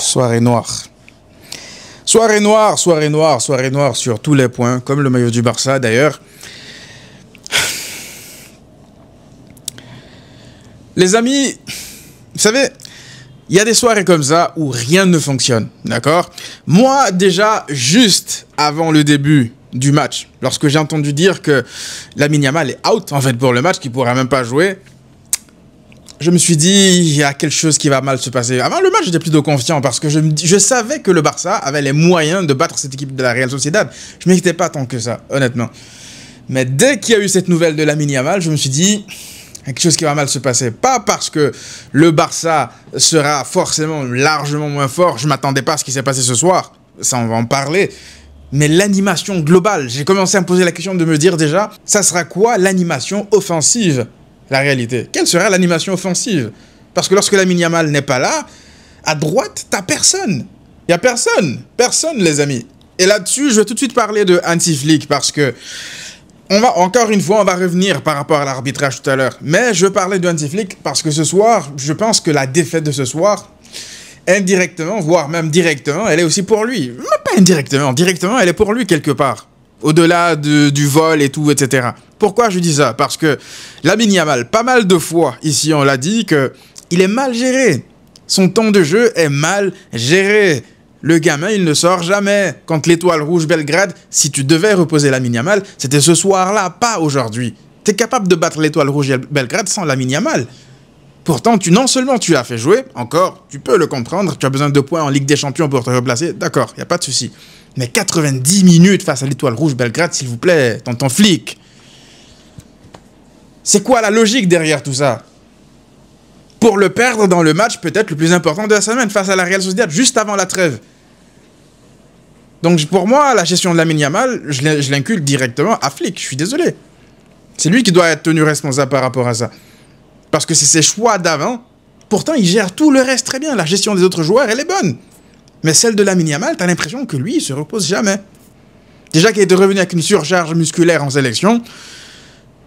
Soirée noire. Soirée noire, soirée noire, soirée noire sur tous les points, comme le maillot du Barça d'ailleurs. Les amis, vous savez, il y a des soirées comme ça où rien ne fonctionne, d'accord Moi, déjà, juste avant le début du match. Lorsque j'ai entendu dire que la Yamal est out en fait pour le match, qu'il pourrait même pas jouer, je me suis dit, il y a quelque chose qui va mal se passer. Avant le match, j'étais plutôt confiant parce que je, savais que le Barça avait les moyens de battre cette équipe de la Real Sociedad. Je m'inquiétais pas tant que ça, honnêtement. Mais dès qu'il y a eu cette nouvelle de la Yamal, je me suis dit, quelque chose qui va mal se passer. Pas parce que le Barça sera forcément largement moins fort. Je m'attendais pas à ce qui s'est passé ce soir. Ça, on va en parler mais l'animation globale. J'ai commencé à me poser la question de me dire déjà, ça sera quoi l'animation offensive La réalité. Quelle sera l'animation offensive Parce que lorsque la mini-amal n'est pas là, à droite, t'as personne. Y a personne. Personne, les amis. Et là-dessus, je vais tout de suite parler de anti-flic parce que on va encore une fois, on va revenir par rapport à l'arbitrage tout à l'heure. Mais je parler de anti parce que ce soir, je pense que la défaite de ce soir, indirectement, voire même directement, elle est aussi pour lui indirectement, directement, elle est pour lui quelque part. Au-delà du vol et tout, etc. Pourquoi je dis ça Parce que Lamine Yamal, pas mal de fois ici, on l'a dit, que il est mal géré. Son temps de jeu est mal géré. Le gamin, il ne sort jamais. quand l'étoile rouge Belgrade, si tu devais reposer Lamine Yamal, c'était ce soir-là, pas aujourd'hui. T'es capable de battre l'étoile rouge Belgrade sans Lamine Yamal. Pourtant, tu non seulement tu as fait jouer, encore, tu peux le comprendre, tu as besoin de points en Ligue des Champions pour te replacer, d'accord, il n'y a pas de souci. Mais 90 minutes face à l'étoile rouge Belgrade, s'il vous plaît, ton flic. C'est quoi la logique derrière tout ça Pour le perdre dans le match peut-être le plus important de la semaine face à la Real Sociedad, juste avant la trêve. Donc pour moi, la gestion de la Yamal, je l'incule directement à flic, je suis désolé. C'est lui qui doit être tenu responsable par rapport à ça. Parce que c'est ses choix d'avant. Pourtant, il gère tout le reste très bien. La gestion des autres joueurs, elle est bonne. Mais celle de mini tu t'as l'impression que lui, il se repose jamais. Déjà qu'il est revenu avec une surcharge musculaire en sélection,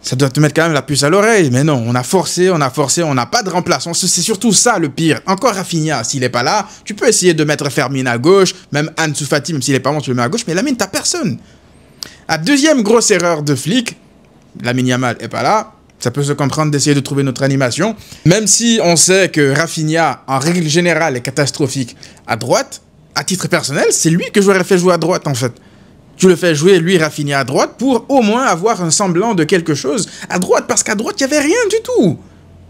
ça doit te mettre quand même la puce à l'oreille. Mais non, on a forcé, on a forcé, on n'a pas de remplaçant. C'est surtout ça le pire. Encore Rafinha, s'il n'est pas là, tu peux essayer de mettre Fermin à gauche, même Ansu Fati, même s'il n'est pas bon, tu le mets à gauche, mais Lamine, t'as personne. La deuxième grosse erreur de flic, mini Amal est pas là, ça peut se comprendre d'essayer de trouver notre animation. Même si on sait que Rafinha, en règle générale, est catastrophique à droite, à titre personnel, c'est lui que j'aurais fait jouer à droite en fait. Tu le fais jouer, lui, Rafinha à droite, pour au moins avoir un semblant de quelque chose à droite, parce qu'à droite, il n'y avait rien du tout.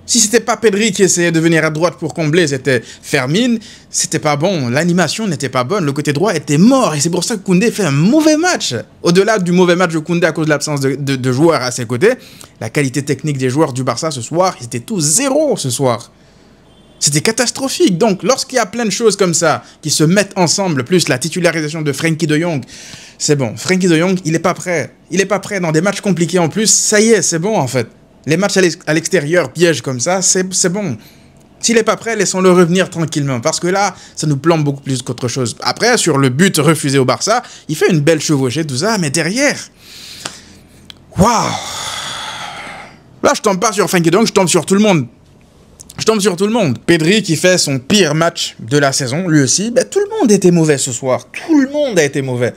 Si c'était pas Pedri qui essayait de venir à droite pour combler, c'était euh, Fermin, c'était pas bon, l'animation n'était pas bonne, le côté droit était mort et c'est pour ça que Koundé fait un mauvais match. Au-delà du mauvais match de Koundé à cause de l'absence de, joueurs à ses côtés, la qualité technique des joueurs du Barça ce soir, ils étaient tous zéro ce soir. C'était catastrophique. Donc, lorsqu'il y a plein de choses comme ça qui se mettent ensemble, plus la titularisation de Frankie de Jong, c'est bon. Frankie de Jong, il n'est pas prêt. Il n'est pas prêt dans des matchs compliqués en plus. Ça y est, c'est bon en fait. Les matchs à l'extérieur, piège comme ça, c'est bon. S'il n'est pas prêt, laissons-le revenir tranquillement. Parce que là, ça nous plante beaucoup plus qu'autre chose. Après, sur le but refusé au Barça, il fait une belle chevauchée, tout ça, mais derrière. Waouh Là, je tombe pas sur Funky je tombe sur tout le monde. Je tombe sur tout le monde. Pedri qui fait son pire match de la saison, lui aussi. Ben, tout le monde était mauvais ce soir. Tout le monde a été mauvais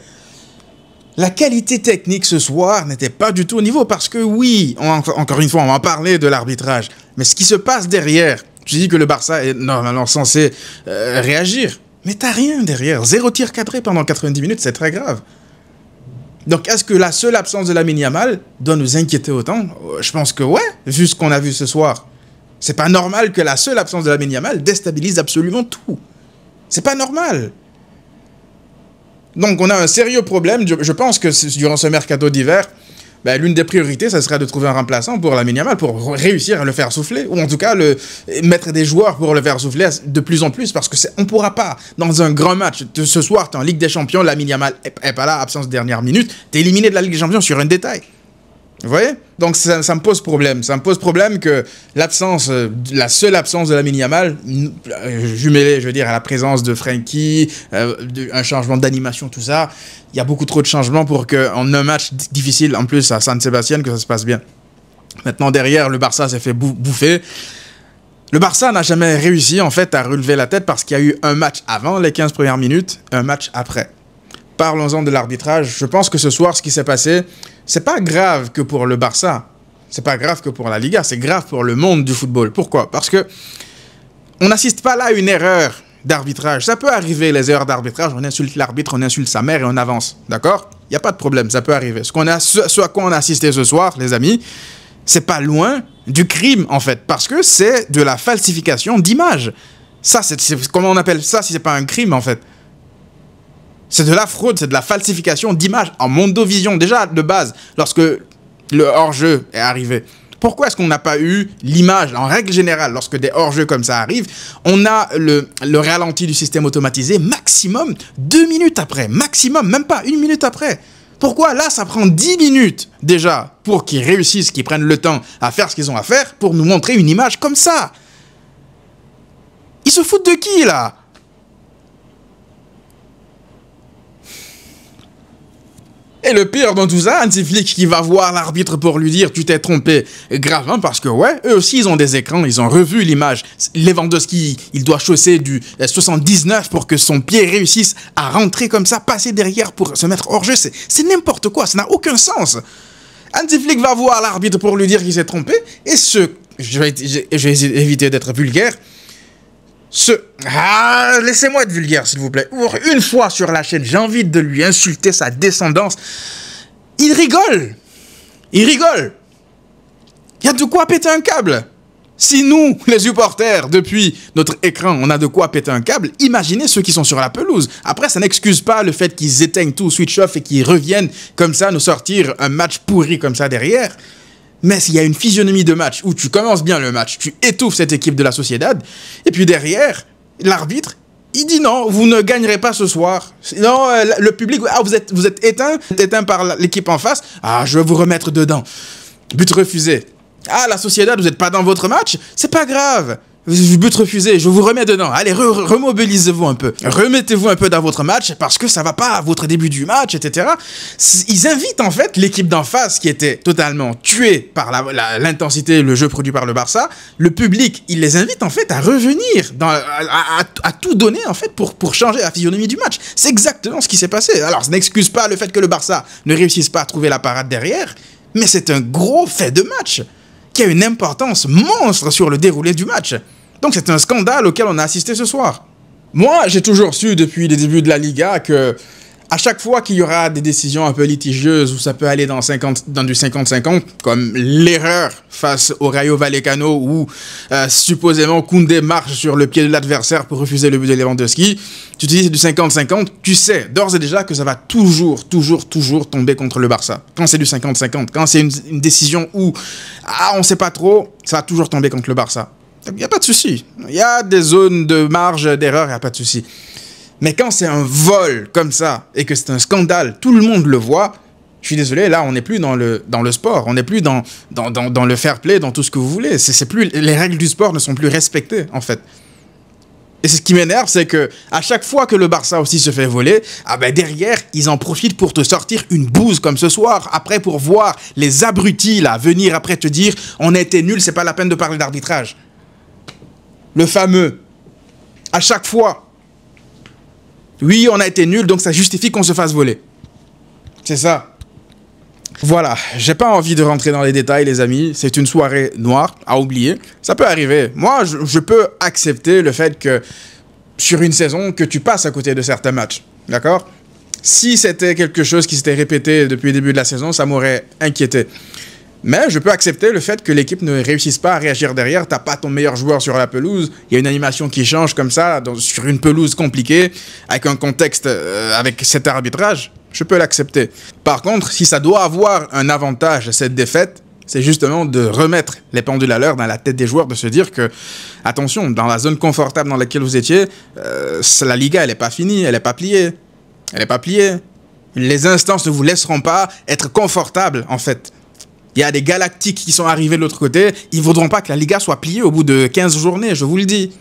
la qualité technique ce soir n'était pas du tout au niveau parce que oui, encore une fois, on va en parler de l'arbitrage. Mais ce qui se passe derrière, tu dis que le Barça est normalement censé euh, réagir. Mais t'as rien derrière. Zéro tir cadré pendant 90 minutes, c'est très grave. Donc est-ce que la seule absence de la Yamal doit nous inquiéter autant euh, Je pense que ouais, vu ce qu'on a vu ce soir. C'est pas normal que la seule absence de la Yamal déstabilise absolument tout. C'est pas normal. Donc on a un sérieux problème. Je pense que durant ce mercato d'hiver, ben, l'une des priorités, ce serait de trouver un remplaçant pour la Miniamal, pour réussir à le faire souffler, ou en tout cas le, mettre des joueurs pour le faire souffler de plus en plus, parce que on ne pourra pas, dans un grand match, ce soir, tu en Ligue des Champions, la Miniamal n'est pas là, absence dernière minute, t'es éliminé de la Ligue des Champions sur un détail. Vous voyez Donc ça, me pose problème. Ça me pose problème que l'absence, euh, la seule absence de la mini Amal, euh, jumelée, je veux dire, à la présence de Frankie, euh, un changement d'animation, tout ça, il y a beaucoup trop de changements pour qu'en un match difficile, en plus à San Sebastian, que ça se passe bien. Maintenant, derrière, le Barça s'est fait bouffer. Le Barça n'a jamais réussi, en fait, à relever la tête parce qu'il y a eu un match avant les 15 premières minutes, un match après parlons-en de l'arbitrage. Je pense que ce soir, ce qui s'est passé, c'est pas grave que pour le Barça, c'est pas grave que pour la Liga, c'est grave pour le monde du football. Pourquoi Parce que on n'assiste pas là à une erreur d'arbitrage. Ça peut arriver, les erreurs d'arbitrage. On insulte l'arbitre, on insulte sa mère et on avance. D'accord Il n'y a pas de problème, ça peut arriver. Ce, qu'on a, ce, à quoi on a assisté ce soir, les amis, c'est pas loin du crime, en fait, parce que c'est de la falsification d'image. Ça, c'est comment on appelle ça si c'est pas un crime, en fait c'est de la fraude, c'est de la falsification d'images en mondovision déjà de base lorsque le hors-jeu est arrivé. Pourquoi est-ce qu'on n'a pas eu l'image En règle générale, lorsque des hors-jeux comme ça arrivent, on a le, ralenti du système automatisé maximum deux minutes après, maximum, même pas une minute après. Pourquoi là, ça prend dix minutes déjà pour qu'ils réussissent, qu'ils prennent le temps à faire ce qu'ils ont à faire pour nous montrer une image comme ça Ils se foutent de qui là Et le pire dans tout ça, un Flick qui va voir l'arbitre pour lui dire tu t'es trompé gravement parce que ouais, eux aussi ils ont des écrans, ils ont revu l'image. Lewandowski, il doit chausser du 79 euh, pour que son pied réussisse à rentrer comme ça, passer derrière pour se mettre hors jeu. C'est n'importe quoi, ça n'a aucun sens. Un va voir l'arbitre pour lui dire qu'il s'est trompé et ce, je vais éviter d'être vulgaire, ce... Ah, laissez-moi être vulgaire, s'il vous plaît. une fois sur la chaîne, j'ai envie de lui insulter sa descendance. Il rigole. Il rigole. Il y a de quoi péter un câble. Si nous, les supporters, depuis notre écran, on a de quoi péter un câble, imaginez ceux qui sont sur la pelouse. Après, ça n'excuse pas le fait qu'ils éteignent tout, switch off et qu'ils reviennent comme ça nous sortir un match pourri comme ça derrière mais s'il y a une physionomie de match où tu commences bien le match, tu étouffes cette équipe de la Sociedad, et puis derrière, l'arbitre, il dit non, vous ne gagnerez pas ce soir. Non, euh, le public, ah, vous êtes, vous êtes éteint, éteint par l'équipe en face. Ah, je vais vous remettre dedans. But refusé. Ah, la Sociedad, vous n'êtes pas dans votre match. C'est pas grave. Vous but refusé, je vous remets dedans. Allez, remobilisez-vous un peu. Remettez-vous un peu dans votre match parce que ça va pas à votre début du match, etc. Ils invitent en fait l'équipe d'en face qui était totalement tuée par l'intensité, le jeu produit par le Barça. Le public, il les invite en fait à revenir, dans, à, tout donner en fait pour, pour changer la physionomie du match. C'est exactement ce qui s'est passé. Alors, ça n'excuse pas le fait que le Barça ne réussisse pas à trouver la parade derrière, mais c'est un gros fait de match qui a une importance monstre sur le déroulé du match. Donc c'est un scandale auquel on a assisté ce soir. Moi, j'ai toujours su depuis les débuts de la Liga que à chaque fois qu'il y aura des décisions un peu litigieuses où ça peut aller dans, 50, dans du 50-50, comme l'erreur face au Rayo Vallecano où euh, supposément Koundé marche sur le pied de l'adversaire pour refuser le but de Lewandowski, tu te dis c'est du 50-50, tu sais d'ores et déjà que ça va toujours, toujours, toujours tomber contre le Barça. Quand c'est du 50-50, quand c'est une, décision où ah, on sait pas trop, ça va toujours tomber contre le Barça. Il n'y a pas de souci. Il y a des zones de marge d'erreur, il n'y a pas de souci. Mais quand c'est un vol comme ça et que c'est un scandale, tout le monde le voit, je suis désolé, là, on n'est plus dans le, dans le sport, on n'est plus dans, dans, le fair play, dans tout ce que vous voulez. C'est, plus, les règles du sport ne sont plus respectées, en fait. Et ce qui m'énerve, c'est que à chaque fois que le Barça aussi se fait voler, ah ben derrière, ils en profitent pour te sortir une bouse comme ce soir. Après, pour voir les abrutis là venir après te dire, on a été nul, c'est pas la peine de parler d'arbitrage. Le fameux. À chaque fois, oui, on a été nul, donc ça justifie qu'on se fasse voler. C'est ça. Voilà, j'ai pas envie de rentrer dans les détails, les amis. C'est une soirée noire à oublier. Ça peut arriver. Moi, je, je, peux accepter le fait que sur une saison, que tu passes à côté de certains matchs. D'accord Si c'était quelque chose qui s'était répété depuis le début de la saison, ça m'aurait inquiété. Mais je peux accepter le fait que l'équipe ne réussisse pas à réagir derrière. T'as pas ton meilleur joueur sur la pelouse. Il y a une animation qui change comme ça sur une pelouse compliquée avec un contexte euh, avec cet arbitrage. Je peux l'accepter. Par contre, si ça doit avoir un avantage cette défaite, c'est justement de remettre les pendules à l'heure dans la tête des joueurs, de se dire que, attention, dans la zone confortable dans laquelle vous étiez, euh, la Liga, elle n'est pas finie, elle n'est pas pliée. Elle n'est pas pliée. Les instances ne vous laisseront pas être confortable, en fait. Il y a des galactiques qui sont arrivés de l'autre côté. Ils ne voudront pas que la Liga soit pliée au bout de 15 journées, je vous le dis.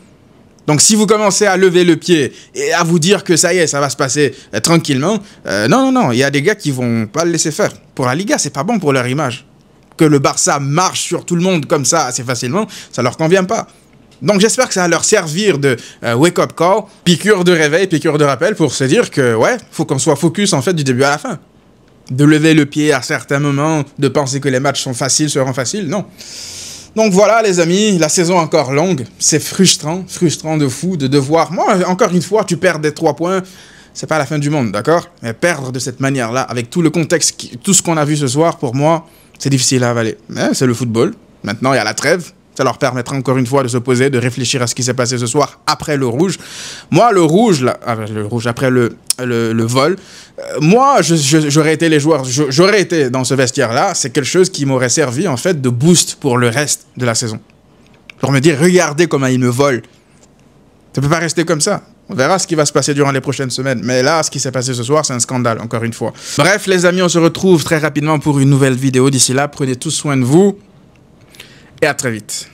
Donc si vous commencez à lever le pied et à vous dire que ça y est, ça va se passer euh, tranquillement, euh, non, non, non, il y a des gars qui vont pas le laisser faire. Pour la Liga, c'est pas bon pour leur image. Que le Barça marche sur tout le monde comme ça assez facilement, ça ne leur convient pas. Donc j'espère que ça va leur servir de euh, wake-up call, piqûre de réveil, piqûre de rappel pour se dire que ouais, faut qu'on soit focus en fait du début à la fin de lever le pied à certains moments, de penser que les matchs sont faciles, seront faciles, non. Donc voilà les amis, la saison encore longue, c'est frustrant, frustrant de fou de devoir. Moi, encore une fois, tu perds des trois points, c'est pas la fin du monde, d'accord Mais perdre de cette manière-là, avec tout le contexte, tout ce qu'on a vu ce soir, pour moi, c'est difficile à avaler. c'est le football. Maintenant, il y a la trêve, ça leur permettra encore une fois de se poser, de réfléchir à ce qui s'est passé ce soir après le rouge. Moi, le rouge, là, ah, le rouge après le, le, vol, euh, moi, j'aurais été les joueurs, j'aurais été dans ce vestiaire-là. C'est quelque chose qui m'aurait servi en fait de boost pour le reste de la saison. Pour me dire, regardez comment il me vole Ça ne peut pas rester comme ça. On verra ce qui va se passer durant les prochaines semaines. Mais là, ce qui s'est passé ce soir, c'est un scandale, encore une fois. Bref, les amis, on se retrouve très rapidement pour une nouvelle vidéo. D'ici là, prenez tous soin de vous et à très vite.